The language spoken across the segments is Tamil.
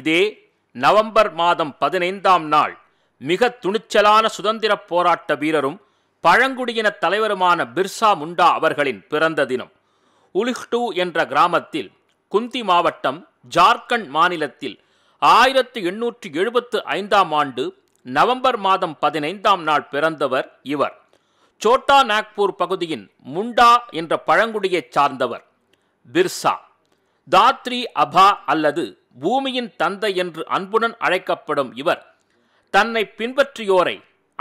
இதே நவம்பர் மாதம் பதினைந்தாம் நாள் மிக துணிச்சலான சுதந்திரப் போராட்ட வீரரும் பழங்குடியின தலைவருமான பிர்சா முண்டா அவர்களின் பிறந்த தினம் உலிஹ்டூ என்ற கிராமத்தில் குந்தி மாவட்டம் ஜார்க்கண்ட் மாநிலத்தில் ஆயிரத்து எண்ணூற்றி எழுபத்து ஐந்தாம் ஆண்டு நவம்பர் மாதம் பதினைந்தாம் நாள் பிறந்தவர் இவர் சோட்டா நாக்பூர் பகுதியின் முண்டா என்ற பழங்குடியைச் சார்ந்தவர் பிர்சா தாத்ரி அபா அல்லது பூமியின் தந்தை என்று அன்புடன் அழைக்கப்படும் இவர் தன்னை பின்பற்றியோரை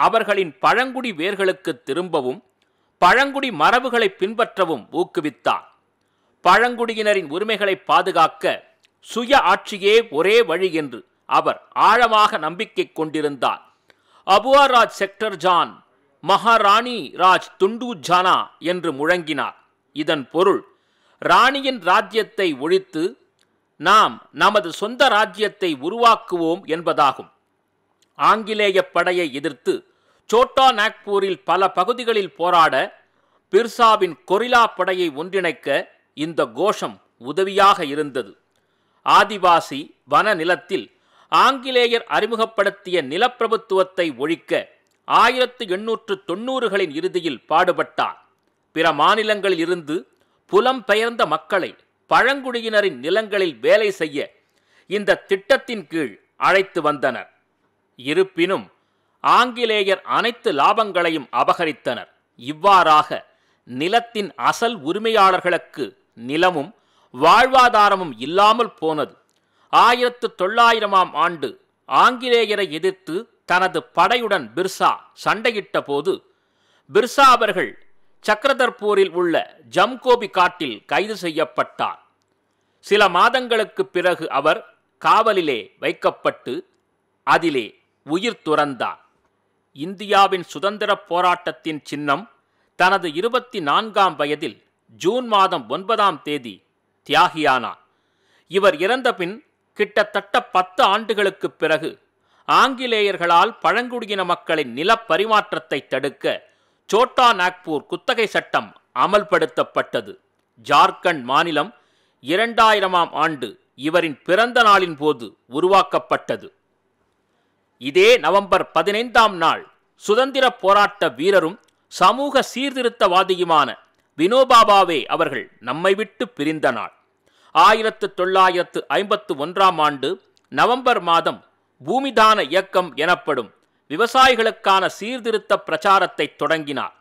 அவர்களின் பழங்குடி வேர்களுக்கு திரும்பவும் பழங்குடி மரபுகளை பின்பற்றவும் ஊக்குவித்தார் பழங்குடியினரின் உரிமைகளை பாதுகாக்க சுய ஆட்சியே ஒரே வழி என்று அவர் ஆழமாக நம்பிக்கை கொண்டிருந்தார் அபுவாராஜ் செக்டர் ஜான் மகாராணி ராஜ் துண்டு ஜானா என்று முழங்கினார் இதன் பொருள் ராணியின் ராஜ்யத்தை ஒழித்து நாம் நமது சொந்த ராஜ்யத்தை உருவாக்குவோம் என்பதாகும் ஆங்கிலேய படையை எதிர்த்து சோட்டா நாக்பூரில் பல பகுதிகளில் போராட பிர்சாவின் கொரிலா படையை ஒன்றிணைக்க இந்த கோஷம் உதவியாக இருந்தது ஆதிவாசி வன நிலத்தில் ஆங்கிலேயர் அறிமுகப்படுத்திய நிலப்பிரபுத்துவத்தை ஒழிக்க ஆயிரத்து எண்ணூற்று தொன்னூறுகளின் இறுதியில் பாடுபட்டார் பிற மாநிலங்களில் இருந்து புலம்பெயர்ந்த மக்களை பழங்குடியினரின் நிலங்களில் வேலை செய்ய இந்த திட்டத்தின் கீழ் அழைத்து வந்தனர் இருப்பினும் ஆங்கிலேயர் அனைத்து லாபங்களையும் அபகரித்தனர் இவ்வாறாக நிலத்தின் அசல் உரிமையாளர்களுக்கு நிலமும் வாழ்வாதாரமும் இல்லாமல் போனது ஆயிரத்து தொள்ளாயிரமாம் ஆண்டு ஆங்கிலேயரை எதிர்த்து தனது படையுடன் பிர்சா சண்டையிட்ட போது பிர்சா அவர்கள் சக்கரதர்பூரில் உள்ள ஜம்கோபி காட்டில் கைது செய்யப்பட்டார் சில மாதங்களுக்கு பிறகு அவர் காவலிலே வைக்கப்பட்டு அதிலே உயிர் துறந்தார் இந்தியாவின் சுதந்திரப் போராட்டத்தின் சின்னம் தனது இருபத்தி நான்காம் வயதில் ஜூன் மாதம் ஒன்பதாம் தேதி தியாகியானார் இவர் இறந்தபின் கிட்டத்தட்ட பத்து ஆண்டுகளுக்குப் பிறகு ஆங்கிலேயர்களால் பழங்குடியின மக்களின் நிலப்பரிமாற்றத்தை தடுக்க சோட்டா நாக்பூர் குத்தகை சட்டம் அமல்படுத்தப்பட்டது ஜார்க்கண்ட் மாநிலம் இரண்டாயிரமாம் ஆண்டு இவரின் பிறந்த நாளின் போது உருவாக்கப்பட்டது இதே நவம்பர் பதினைந்தாம் நாள் சுதந்திர போராட்ட வீரரும் சமூக சீர்திருத்தவாதியுமான வினோபாபாவே அவர்கள் நம்மை விட்டு பிரிந்த நாள் ஆயிரத்து தொள்ளாயிரத்து ஐம்பத்து ஒன்றாம் ஆண்டு நவம்பர் மாதம் பூமிதான இயக்கம் எனப்படும் விவசாயிகளுக்கான சீர்திருத்த பிரச்சாரத்தை தொடங்கினார்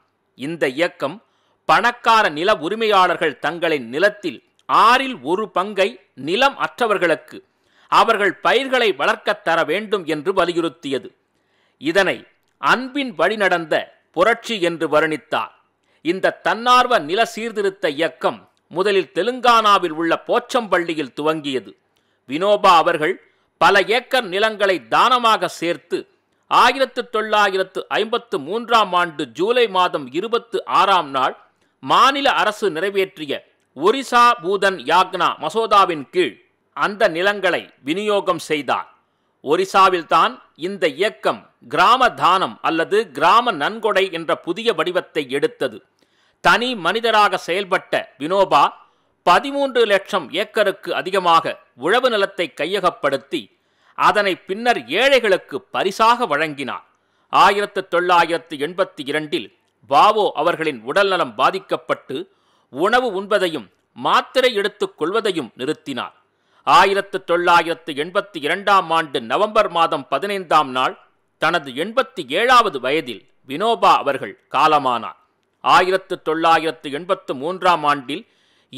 இந்த இயக்கம் பணக்கார நில உரிமையாளர்கள் தங்களின் நிலத்தில் ஆறில் ஒரு பங்கை நிலம் அற்றவர்களுக்கு அவர்கள் பயிர்களை வளர்க்கத் தர வேண்டும் என்று வலியுறுத்தியது இதனை அன்பின் வழிநடந்த புரட்சி என்று வர்ணித்தார் இந்த தன்னார்வ நில சீர்திருத்த இயக்கம் முதலில் தெலுங்கானாவில் உள்ள போச்சம்பள்ளியில் துவங்கியது வினோபா அவர்கள் பல ஏக்கர் நிலங்களை தானமாக சேர்த்து ஆயிரத்து தொள்ளாயிரத்து ஐம்பத்து மூன்றாம் ஆண்டு ஜூலை மாதம் இருபத்து ஆறாம் நாள் மாநில அரசு நிறைவேற்றிய ஒரிசா பூதன் யாக்னா மசோதாவின் கீழ் அந்த நிலங்களை விநியோகம் செய்தார் ஒரிசாவில்தான் இந்த இயக்கம் கிராம தானம் அல்லது கிராம நன்கொடை என்ற புதிய வடிவத்தை எடுத்தது தனி மனிதராக செயல்பட்ட வினோபா பதிமூன்று லட்சம் ஏக்கருக்கு அதிகமாக உழவு நிலத்தை கையகப்படுத்தி அதனை பின்னர் ஏழைகளுக்கு பரிசாக வழங்கினார் ஆயிரத்து தொள்ளாயிரத்து எண்பத்தி இரண்டில் பாவோ அவர்களின் உடல்நலம் பாதிக்கப்பட்டு உணவு உண்பதையும் மாத்திரை எடுத்துக் கொள்வதையும் நிறுத்தினார் ஆயிரத்து தொள்ளாயிரத்து எண்பத்தி இரண்டாம் ஆண்டு நவம்பர் மாதம் பதினைந்தாம் நாள் தனது எண்பத்தி ஏழாவது வயதில் வினோபா அவர்கள் காலமானார் ஆயிரத்து தொள்ளாயிரத்து எண்பத்து மூன்றாம் ஆண்டில்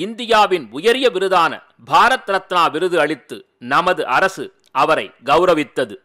இந்தியாவின் உயரிய விருதான பாரத் ரத்னா விருது அளித்து நமது அரசு அவரை கௌரவித்தது